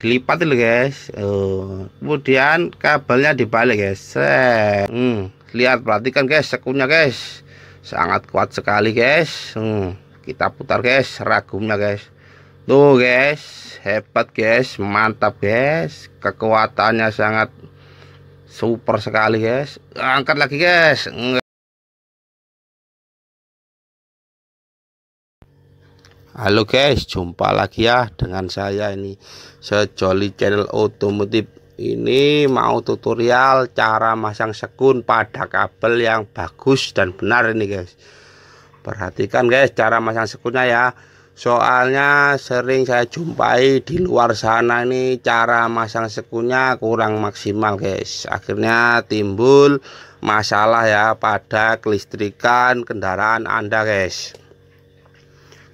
lipat dulu guys uh, kemudian kabelnya dibalik guys Hmm, lihat perhatikan guys sekunya guys sangat kuat sekali guys hmm, kita putar guys ragumnya guys tuh guys hebat guys mantap guys kekuatannya sangat super sekali guys angkat lagi guys Halo guys, jumpa lagi ya dengan saya ini Sejoli Channel Otomotif. Ini mau tutorial cara masang sekun pada kabel yang bagus dan benar ini guys. Perhatikan guys cara masang sekunnya ya. Soalnya sering saya jumpai di luar sana ini cara masang sekunnya kurang maksimal guys. Akhirnya timbul masalah ya pada kelistrikan kendaraan Anda guys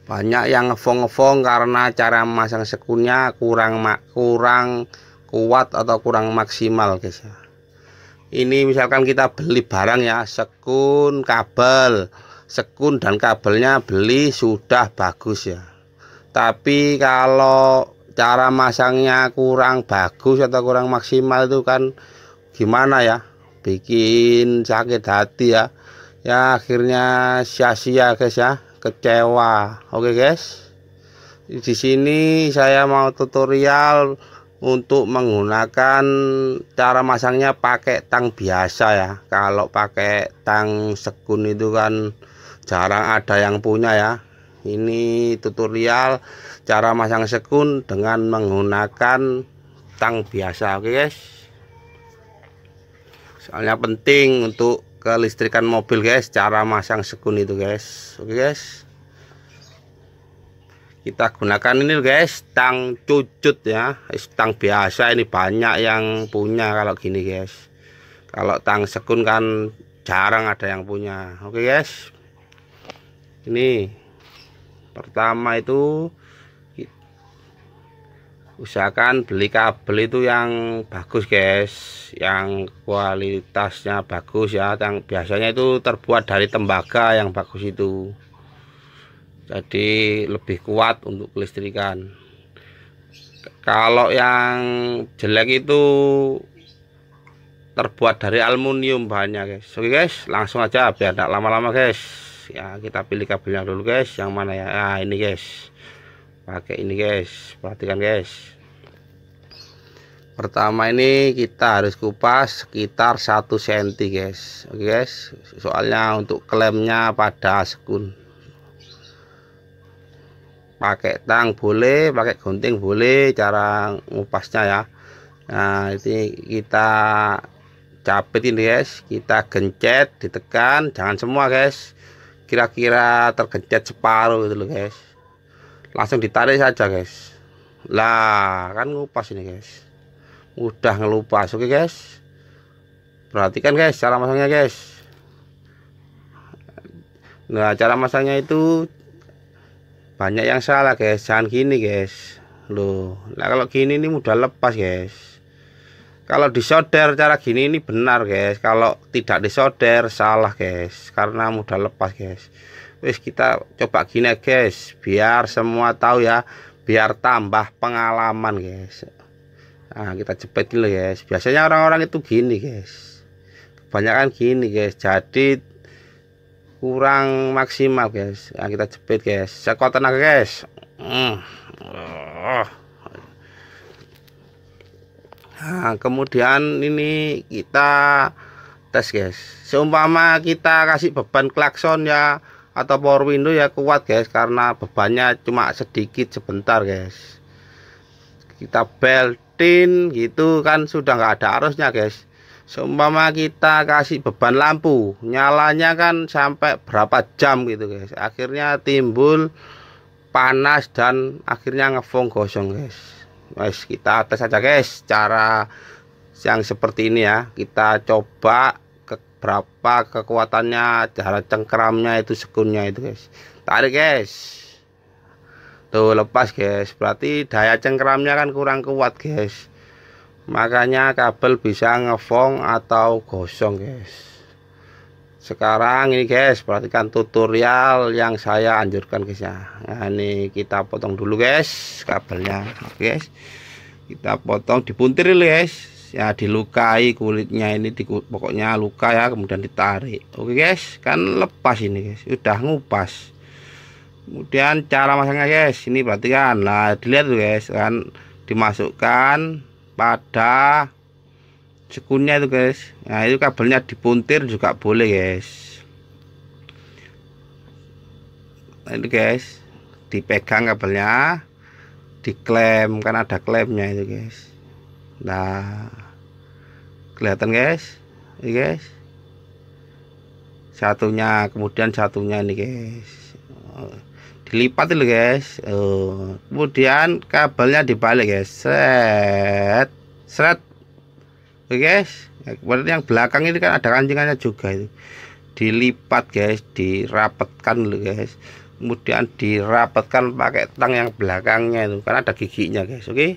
banyak yang ngefong-ngefong karena cara memasang sekunya kurang kurang kuat atau kurang maksimal guys ya ini misalkan kita beli barang ya sekun kabel sekun dan kabelnya beli sudah bagus ya tapi kalau cara masangnya kurang bagus atau kurang maksimal itu kan gimana ya bikin sakit hati ya ya akhirnya sia-sia guys ya kecewa oke okay, guys di sini saya mau tutorial untuk menggunakan cara masangnya pakai tang biasa ya kalau pakai tang sekun itu kan jarang ada yang punya ya ini tutorial cara masang sekun dengan menggunakan tang biasa oke okay, guys soalnya penting untuk kelistrikan mobil guys cara masang sekun itu guys oke guys kita gunakan ini guys tang cucut ya tang biasa ini banyak yang punya kalau gini guys kalau tang sekun kan jarang ada yang punya oke guys ini pertama itu usahakan beli kabel itu yang bagus guys yang kualitasnya bagus ya yang biasanya itu terbuat dari tembaga yang bagus itu jadi lebih kuat untuk kelistrikan kalau yang jelek itu terbuat dari aluminium bahannya guys oke guys langsung aja biar tidak lama-lama guys ya kita pilih kabelnya dulu guys yang mana ya nah, ini guys pakai ini guys perhatikan guys pertama ini kita harus kupas sekitar 1 cm guys oke guys soalnya untuk klaimnya pada sekun pakai tang boleh pakai gunting boleh cara ngupasnya ya nah ini kita capit ini guys kita gencet ditekan jangan semua guys kira-kira tergencet separuh gitu loh guys langsung ditarik saja guys lah kan ngupas ini guys mudah ngelupas oke guys perhatikan guys cara masangnya guys nah cara masangnya itu banyak yang salah guys jangan gini guys loh nah kalau gini ini mudah lepas guys kalau disoder cara gini ini benar guys kalau tidak disoder salah guys karena mudah lepas guys wis kita coba gini guys biar semua tahu ya biar tambah pengalaman guys nah kita jepit dulu guys biasanya orang-orang itu gini guys kebanyakan gini guys jadi kurang maksimal guys nah, kita jepit guys sekuat tenaga guys hmm. oh. Nah, kemudian ini kita tes guys seumpama kita kasih beban klakson ya atau power window ya kuat guys karena bebannya cuma sedikit sebentar guys kita beltin gitu kan sudah nggak ada arusnya guys seumpama kita kasih beban lampu nyalanya kan sampai berapa jam gitu guys akhirnya timbul panas dan akhirnya ngefong gosong guys guys kita tes aja guys cara yang seperti ini ya kita coba berapa kekuatannya cara cengkeramnya itu sekunnya itu guys tarik guys tuh lepas guys berarti daya cengkeramnya kan kurang kuat guys makanya kabel bisa ngefong atau gosong guys sekarang ini guys perhatikan tutorial yang saya anjurkan guys ya nah ini kita potong dulu guys kabelnya guys kita potong dipuntir guys ya dilukai kulitnya ini di, pokoknya luka ya kemudian ditarik oke guys kan lepas ini guys udah ngupas kemudian cara masangnya guys ini berarti kan nah dilihat tuh guys kan dimasukkan pada sekunnya itu guys nah itu kabelnya dipuntir juga boleh guys nah, itu guys dipegang kabelnya diklaim kan ada klaimnya itu guys Nah, kelihatan guys, ini guys. Satunya, kemudian satunya ini guys. Dilipat dulu guys. Eh, kemudian kabelnya dibalik guys. Seret, seret. Oke guys. Kemudian yang belakang ini kan ada kancingannya juga itu. Dilipat guys, dirapatkan dulu guys. Kemudian dirapatkan pakai tang yang belakangnya itu karena ada giginya guys. Oke. Okay?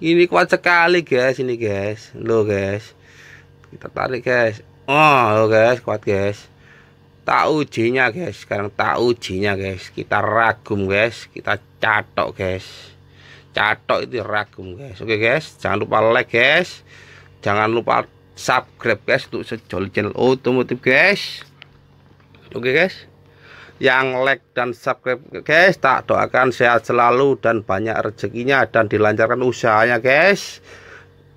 ini kuat sekali guys ini guys lo guys kita tarik guys oh lo guys kuat guys tak ujinya guys sekarang tak ujinya guys kita ragum guys kita catok guys catok itu ragum guys oke guys jangan lupa like guys jangan lupa subscribe guys untuk sejoli channel otomotif guys oke guys yang like dan subscribe guys tak doakan sehat selalu dan banyak rezekinya dan dilancarkan usahanya guys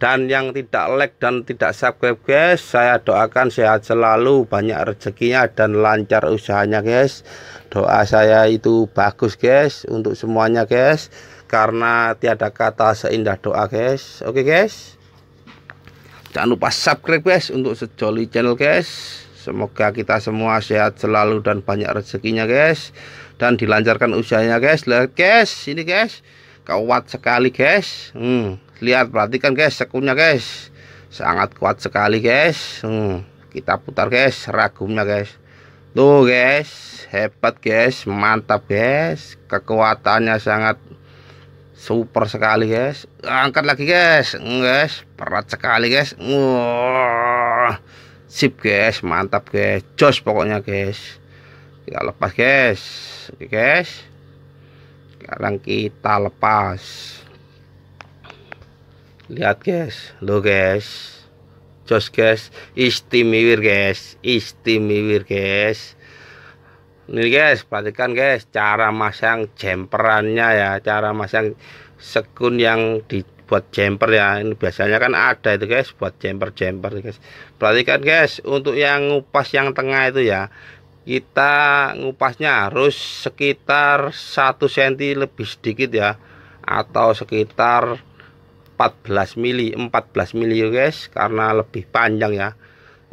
dan yang tidak like dan tidak subscribe guys saya doakan sehat selalu banyak rezekinya dan lancar usahanya guys doa saya itu bagus guys untuk semuanya guys karena tiada kata seindah doa guys oke okay, guys jangan lupa subscribe guys untuk sejoli channel guys Semoga kita semua sehat selalu dan banyak rezekinya guys Dan dilancarkan usianya, guys Lihat guys ini guys Kuat sekali guys hmm. Lihat perhatikan guys sekunya guys Sangat kuat sekali guys hmm. Kita putar guys ragumnya guys Tuh guys Hebat guys Mantap guys Kekuatannya sangat super sekali guys Angkat lagi guys hmm, Guys Berat sekali guys Wow sip guys mantap guys jos pokoknya guys kita lepas guys oke guys sekarang kita lepas lihat guys lo guys jos guys istimewir guys istimewir guys ini guys perhatikan guys cara masang jemperannya ya cara masang sekun yang di buat jumper ya ini biasanya kan ada itu guys buat jumper jumper guys perhatikan guys untuk yang ngupas yang tengah itu ya kita ngupasnya harus sekitar 1 cm lebih sedikit ya atau sekitar 14 mili 14 mili guys karena lebih panjang ya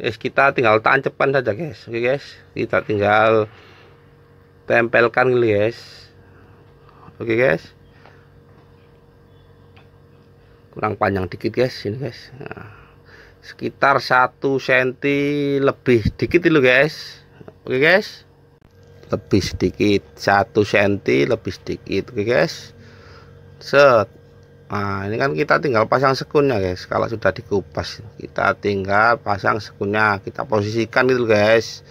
guys kita tinggal tancepan saja guys oke guys kita tinggal tempelkan guys oke guys kurang panjang dikit guys ini guys nah, sekitar satu senti lebih dikit dulu guys oke okay, guys lebih sedikit satu senti lebih sedikit oke okay, guys set nah ini kan kita tinggal pasang sekunnya guys kalau sudah dikupas kita tinggal pasang sekunnya kita posisikan itu guys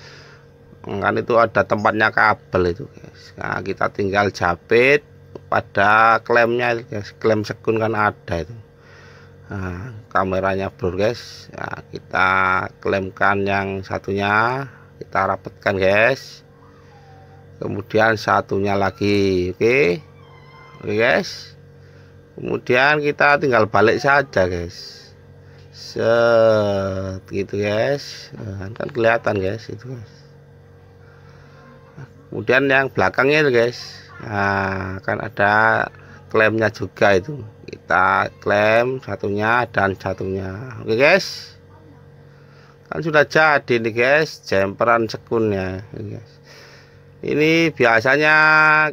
kan itu ada tempatnya kabel itu guys nah kita tinggal jepit pada klemnya guys klem sekun kan ada itu nah, kameranya blur, guys nah, ya, kita klaimkan yang satunya kita rapatkan guys kemudian satunya lagi oke okay? oke okay, guys kemudian kita tinggal balik saja guys set gitu guys nah, kan kelihatan guys itu guys kemudian yang belakangnya guys nah, akan ada klaimnya juga itu kita klaim satunya dan satunya oke guys kan sudah jadi nih guys jemperan sekunnya guys ini biasanya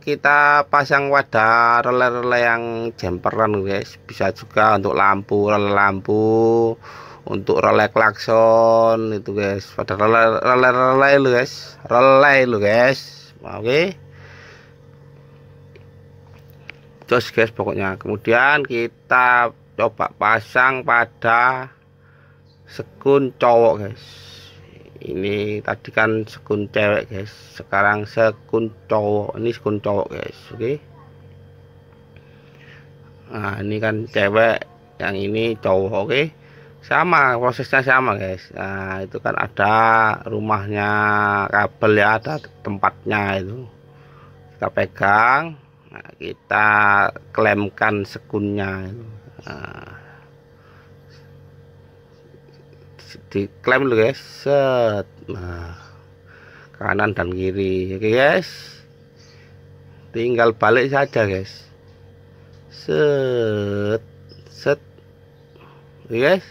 kita pasang wadah relay rele yang jemperan guys bisa juga untuk lampu rele lampu untuk relay klakson itu guys pada relay, relay lu guys relay lu guys oke okay? jos guys pokoknya kemudian kita coba pasang pada sekun cowok guys ini tadi kan sekun cewek guys sekarang sekun cowok ini sekun cowok guys oke okay? nah ini kan cewek yang ini cowok oke okay? sama prosesnya sama guys nah itu kan ada rumahnya kabel ya ada tempatnya itu kita pegang nah, kita klaimkan sekunnya nah, diklaim dulu guys set nah, kanan dan kiri oke guys tinggal balik saja guys set set oke guys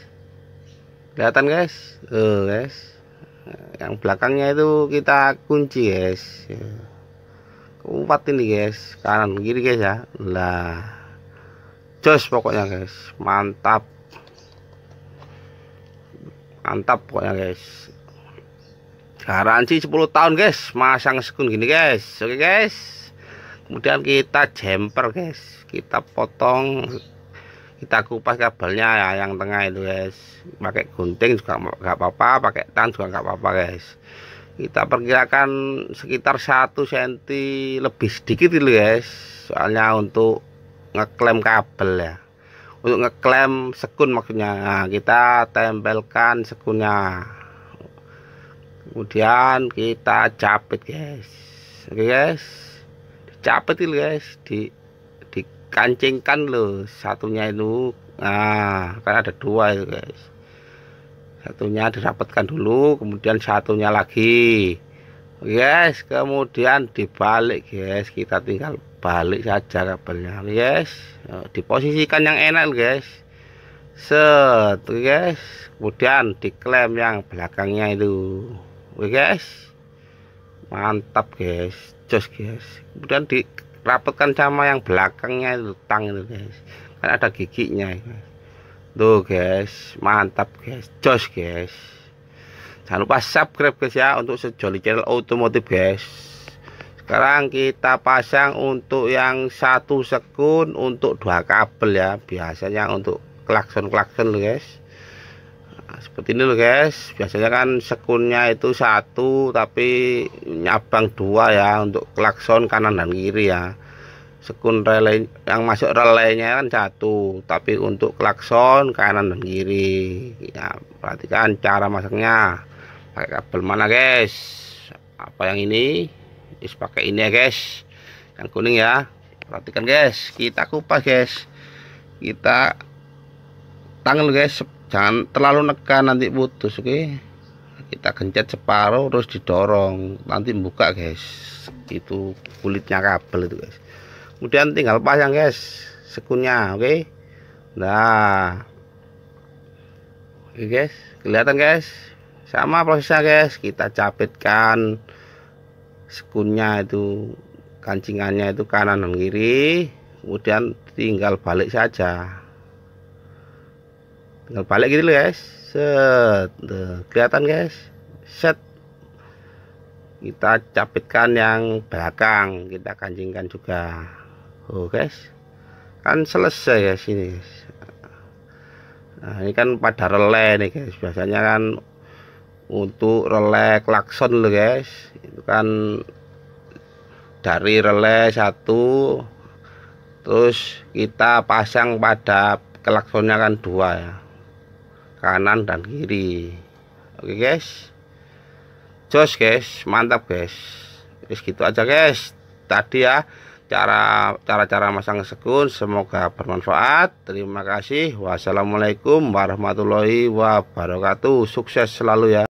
kelihatan guys oh guys yang belakangnya itu kita kunci guys ya. Upat ini guys kanan kiri guys ya lah jos pokoknya guys mantap mantap pokoknya guys garansi 10 tahun guys masang sekun gini guys oke okay, guys kemudian kita jumper guys kita potong kita kupas kabelnya ya yang tengah itu guys pakai gunting juga nggak apa-apa pakai tang juga nggak apa-apa guys kita perkirakan sekitar satu senti lebih sedikit itu guys soalnya untuk ngeklaim kabel ya untuk ngeklaim sekun maksudnya nah, kita tempelkan sekunnya kemudian kita capit guys oke guys dicapit itu guys di dikancingkan loh satunya itu nah kan ada dua itu guys satunya dirapatkan dulu kemudian satunya lagi guys kemudian dibalik guys kita tinggal balik saja kabelnya guys eh, diposisikan yang enak guys set guys kemudian diklaim yang belakangnya itu oke guys mantap guys jos guys kemudian dirapatkan sama yang belakangnya itu tang itu guys kan ada giginya guys tuh guys mantap guys jos guys jangan lupa subscribe guys ya untuk sejoli channel otomotif guys sekarang kita pasang untuk yang satu sekun untuk dua kabel ya biasanya untuk klakson-klakson loh guys nah, seperti ini loh guys biasanya kan sekunnya itu satu tapi nyabang dua ya untuk klakson kanan dan kiri ya sekun relay yang masuk relaynya kan satu tapi untuk klakson kanan dan kiri ya perhatikan cara masaknya pakai kabel mana guys apa yang ini is pakai ini ya guys yang kuning ya perhatikan guys kita kupas guys kita tangan guys jangan terlalu nekan nanti putus oke okay? kita gencet separuh terus didorong nanti buka guys itu kulitnya kabel itu guys kemudian tinggal pasang guys sekunnya oke okay? nah oke guys kelihatan guys sama prosesnya guys kita capitkan sekunnya itu kancingannya itu kanan dan kiri kemudian tinggal balik saja tinggal balik gitu loh guys set Tuh, kelihatan guys set kita capitkan yang belakang kita kancingkan juga oh guys kan selesai ya sini. nah ini kan pada relay nih guys biasanya kan untuk relay klakson loh guys itu kan dari relay satu terus kita pasang pada klaksonnya kan dua ya kanan dan kiri oke guys joss guys mantap guys terus gitu aja guys tadi ya cara cara-cara masang sekun semoga bermanfaat terima kasih wassalamualaikum warahmatullahi wabarakatuh sukses selalu ya